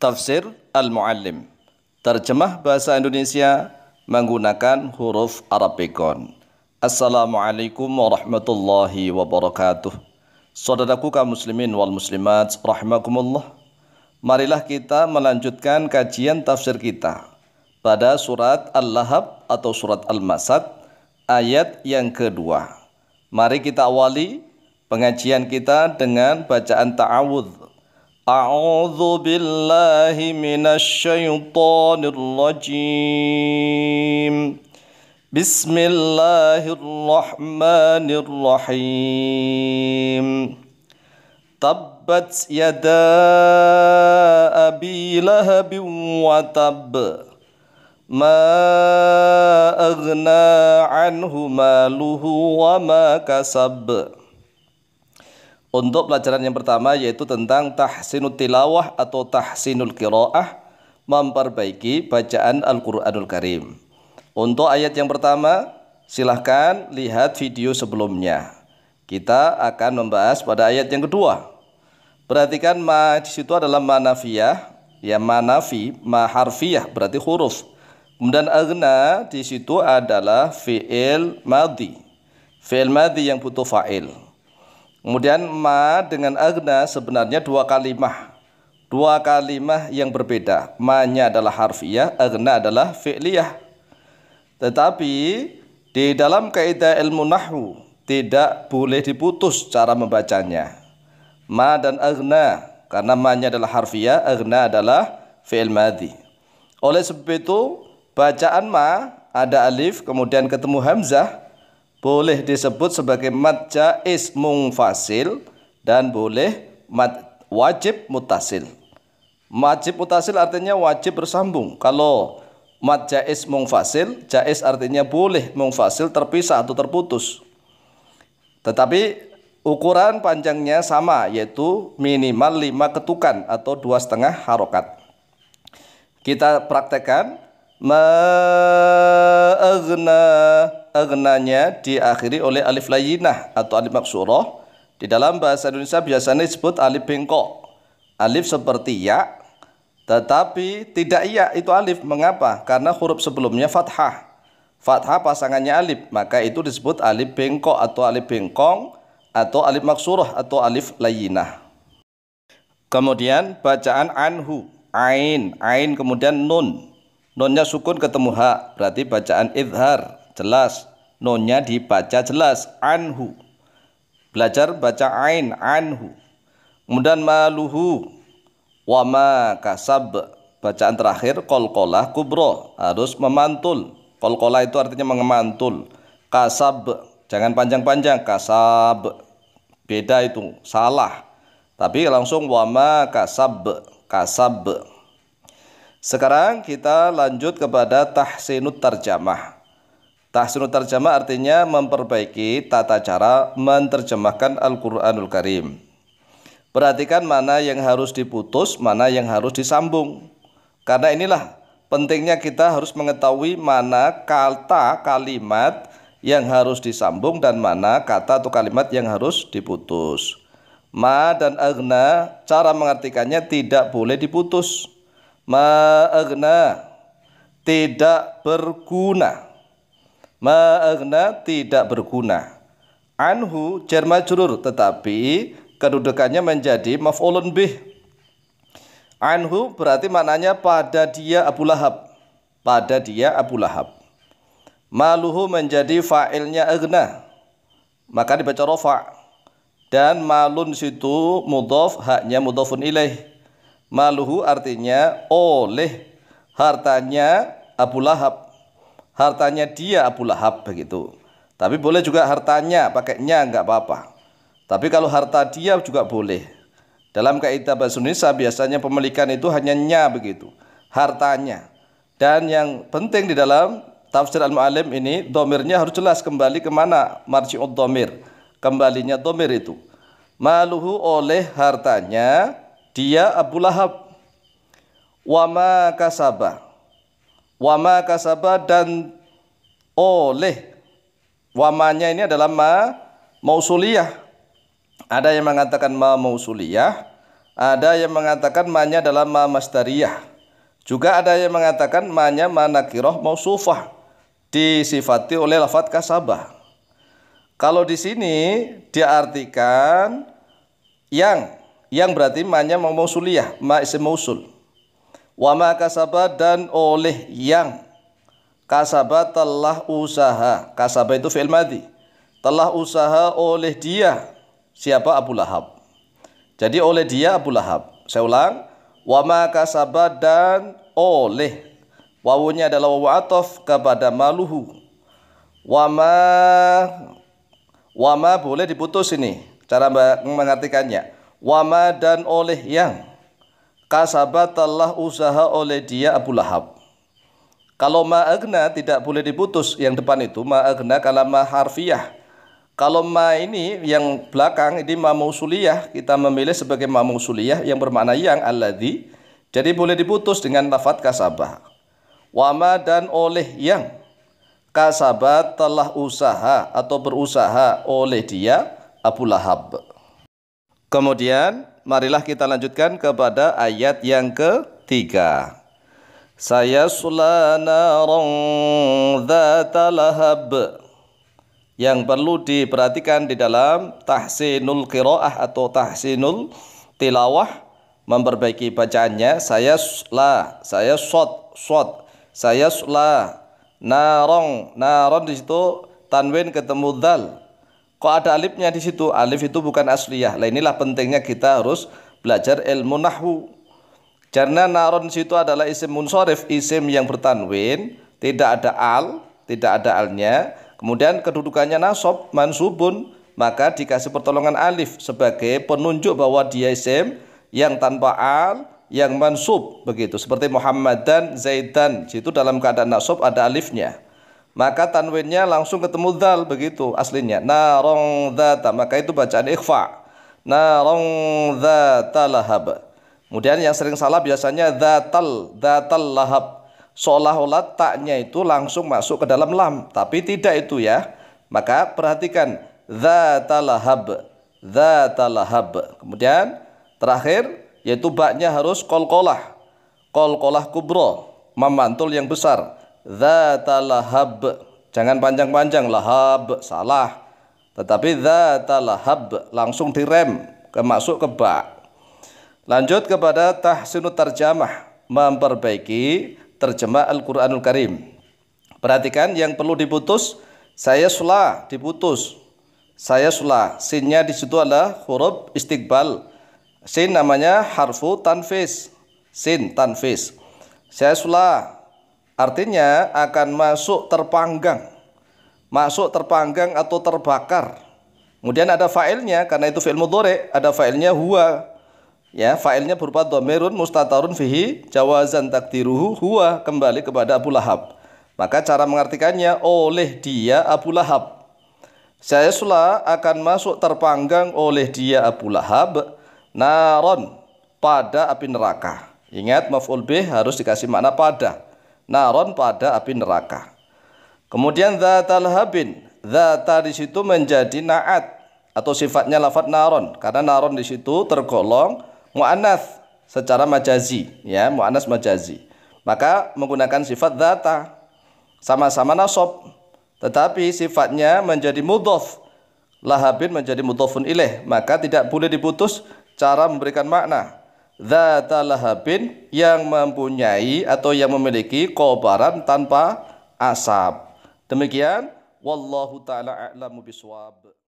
Tafsir Al-Muallim Terjemah Bahasa Indonesia menggunakan huruf Arabikon Assalamualaikum warahmatullahi wabarakatuh Saudaraku kaum muslimin wal muslimat rahimakumullah Marilah kita melanjutkan kajian tafsir kita pada surat Al-Lahab atau surat Al-Masad ayat yang kedua. Mari kita awali pengajian kita dengan bacaan ta'awudz أعوذ بالله من الشيطان الرجيم بسم الله الرحمن الرحيم تبت يدا أبي لهب وتب ما أغنى عنه ماله وما كسب Untuk pelajaran yang pertama yaitu tentang tahsinut tilawah atau tahsinul qiraah, memperbaiki bacaan Al-Qur'anul Karim. Untuk ayat yang pertama, silahkan lihat video sebelumnya. Kita akan membahas pada ayat yang kedua. Perhatikan ma di situ adalah manafiyah, ya manafi, ma harfiyah berarti huruf. Kemudian agna di situ adalah fi'il madhi. Fi'il madhi yang butuh fa'il. Kemudian ma dengan agna sebenarnya dua kalimah. Dua kalimah yang berbeda. Ma-nya adalah harfiah, agna adalah fi'liyah. Tetapi di dalam kaidah ilmu nahwu tidak boleh diputus cara membacanya. Ma dan agna karena ma-nya adalah harfiah, agna adalah fi'il madhi. Oleh sebab itu bacaan ma ada alif kemudian ketemu hamzah boleh disebut sebagai mad jaiz mungfasil dan boleh mad wajib mutasil. Wajib mutasil artinya wajib bersambung. Kalau mad jaiz mungfasil, jaiz artinya boleh mungfasil terpisah atau terputus. Tetapi ukuran panjangnya sama yaitu minimal lima ketukan atau dua setengah harokat. Kita praktekkan ma'agna agnanya diakhiri oleh alif layinah atau alif maksurah di dalam bahasa Indonesia biasanya disebut alif bengkok alif seperti ya tetapi tidak ya itu alif mengapa karena huruf sebelumnya fathah fathah pasangannya alif maka itu disebut alif bengkok atau alif bengkong atau alif maksurah atau alif layinah kemudian bacaan anhu ain ain kemudian nun Nonnya sukun ketemu ha, berarti bacaan idhar, jelas. Nonnya dibaca jelas, anhu. Belajar baca ain, anhu. Kemudian maluhu, wama kasab. Bacaan terakhir, kolkolah kubro, harus memantul. Kolkolah itu artinya mengemantul. Kasab, jangan panjang-panjang, kasab. Beda itu, salah. Tapi langsung wama kasab, kasab. Sekarang kita lanjut kepada tahsinut tarjamah. Tahsinut tarjamah artinya memperbaiki tata cara menerjemahkan Al-Qur'anul Karim. Perhatikan mana yang harus diputus, mana yang harus disambung. Karena inilah pentingnya kita harus mengetahui mana kata kalimat yang harus disambung dan mana kata atau kalimat yang harus diputus. Ma dan agna cara mengartikannya tidak boleh diputus ma'agna tidak berguna ma'agna tidak berguna anhu jar majrur tetapi kedudukannya menjadi maf'ulun bih anhu berarti maknanya pada dia Abu Lahab pada dia Abu Lahab maluhu menjadi fa'ilnya agna maka dibaca rofa dan malun situ mudhof haknya mudhofun ilaih Maluhu artinya oleh hartanya Abu Lahab. Hartanya dia Abu Lahab begitu. Tapi boleh juga hartanya, pakainya enggak apa-apa. Tapi kalau harta dia juga boleh. Dalam kaidah bahasa Indonesia biasanya pemilikan itu hanya nya begitu, hartanya. Dan yang penting di dalam tafsir al-mu'alim ini domirnya harus jelas kembali kemana marji'ud domir. Kembalinya domir itu. Maluhu oleh hartanya dia Abu Lahab wama kasaba wama kasaba dan oleh wamanya ini adalah ma mausuliyah ada yang mengatakan ma mausuliyah ada yang mengatakan manya dalam ma Mastariyah. juga ada yang mengatakan manya ma nakiroh mausufah disifati oleh lafat kasabah kalau di sini diartikan yang yang berarti ma'nya mau mausuliyah, ma isim mausul. Wa ma kasaba dan oleh yang kasaba telah usaha. Kasaba itu fi'il madhi. Telah usaha oleh dia. Siapa Abu Lahab. Jadi oleh dia Abu Lahab. Saya ulang. Wa ma kasaba dan oleh. Wawunya adalah wawu atof kepada maluhu. Wama Wama boleh diputus ini cara mengartikannya wama dan oleh yang kasabat telah usaha oleh dia Abu Lahab. Kalau ma'agna tidak boleh diputus yang depan itu ma'agna ma harfiah. Kalau ma ini yang belakang ini ma mausuliyah kita memilih sebagai ma mausuliyah yang bermakna yang di. Jadi boleh diputus dengan lafat kasabah. Wama dan oleh yang kasabat telah usaha atau berusaha oleh dia Abu Lahab. Kemudian marilah kita lanjutkan kepada ayat yang ketiga. Saya sulana rong lahab. Yang perlu diperhatikan di dalam tahsinul qiraah atau tahsinul tilawah memperbaiki bacaannya saya la saya shod shod, saya la narong narong di situ tanwin ketemu dal Kok ada alifnya di situ? Alif itu bukan asliyah. Lah inilah pentingnya kita harus belajar ilmu nahwu. Karena naron situ adalah isim munsorif, isim yang bertanwin, tidak ada al, tidak ada alnya. Kemudian kedudukannya nasob, mansubun, maka dikasih pertolongan alif sebagai penunjuk bahwa dia isim yang tanpa al, yang mansub begitu. Seperti Muhammad dan Zaidan, situ dalam keadaan nasob ada alifnya maka tanwinnya langsung ketemu dal begitu aslinya narong dzata maka itu bacaan ikhfa narong dzata lahab kemudian yang sering salah biasanya dzatal dzatal lahab seolah-olah taknya itu langsung masuk ke dalam lam tapi tidak itu ya maka perhatikan dzata lahab dzata lahab kemudian terakhir yaitu baknya harus kolkolah kolkolah kubro memantul yang besar Zata lahab. Jangan panjang-panjang lahab salah. Tetapi zata lahab langsung direm ke masuk ke ba. Lanjut kepada Tahsinu terjamah memperbaiki terjemah Al-Qur'anul Karim. Perhatikan yang perlu diputus saya sulah diputus. Saya sulah sinnya disitu adalah huruf istiqbal. Sin namanya harfu tanfis. Sin tanfis. Saya sulah Artinya akan masuk terpanggang. Masuk terpanggang atau terbakar. Kemudian ada failnya karena itu fi'il mudhore, ada failnya huwa. Ya, failnya berupa domerun mustatarun fihi jawazan takdiruhu huwa kembali kepada Abu Lahab. Maka cara mengartikannya oleh dia Abu Lahab. Syaisla akan masuk terpanggang oleh dia Abu Lahab naron pada api neraka. Ingat maf'ul bih harus dikasih makna pada naron pada api neraka. Kemudian zatal habin, zata di situ menjadi naat atau sifatnya lafat naron karena naron di situ tergolong muannas secara majazi ya muannas majazi maka menggunakan sifat zata sama-sama nasab, tetapi sifatnya menjadi mudhof lahabin menjadi mudhofun ilih maka tidak boleh diputus cara memberikan makna Zata lahabin yang mempunyai atau yang memiliki kobaran tanpa asap. Demikian. Wallahu ta'ala a'lamu biswab.